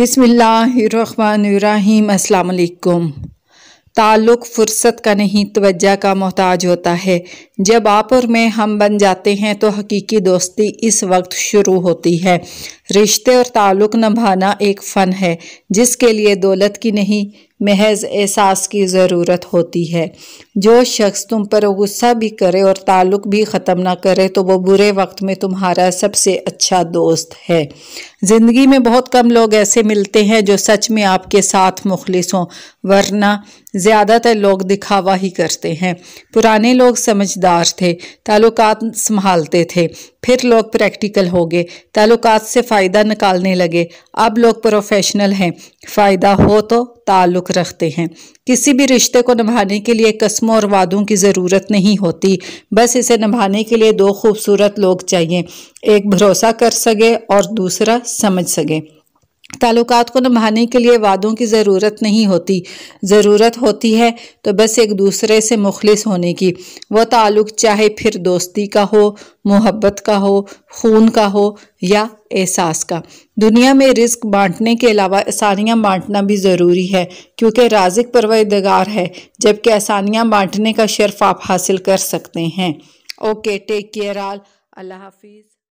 अस्सलाम अल्लाम ताल्लुक़ फ़ुर्सत का नहीं तवज्जा का मोहताज होता है जब आप और मैं हम बन जाते हैं तो हकीकी दोस्ती इस वक्त शुरू होती है रिश्ते और ताल्लुक़ नभाना एक फ़न है जिसके लिए दौलत की नहीं महज एहसास की ज़रूरत होती है जो शख्स तुम पर गुस्सा भी करे और ताल्लुक़ भी ख़त्म ना करे तो वो बुरे वक्त में तुम्हारा सबसे अच्छा दोस्त है ज़िंदगी में बहुत कम लोग ऐसे मिलते हैं जो सच में आपके साथ मुखलिस हों वरना ज़्यादातर लोग दिखावा ही करते हैं पुराने लोग समझदार थे ताल्लुक संभालते थे फिर लोग प्रैक्टिकल हो गए ताल्लुकात से फ़ायदा निकालने लगे अब लोग प्रोफेशनल हैं फ़ायदा हो तो ताल्लुक़ रखते हैं किसी भी रिश्ते को निभाने के लिए कस्मों और वादों की ज़रूरत नहीं होती बस इसे निभाने के लिए दो खूबसूरत लोग चाहिए एक भरोसा कर सके और दूसरा समझ सके ताल्लुकात को निभाने के लिए वादों की ज़रूरत नहीं होती ज़रूरत होती है तो बस एक दूसरे से मुखलिस होने की वह ताल्लुक़ चाहे फिर दोस्ती का हो मोहब्बत का हो खून का हो या एहसास का दुनिया में रिस्क बांटने के अलावा आसानियाँ बांटना भी ज़रूरी है क्योंकि राजिक परवरदगार है जबकि आसानियाँ बांटने का शर्फ आप हासिल कर सकते हैं ओके टेक केयर आल अल्लाह हाफिज़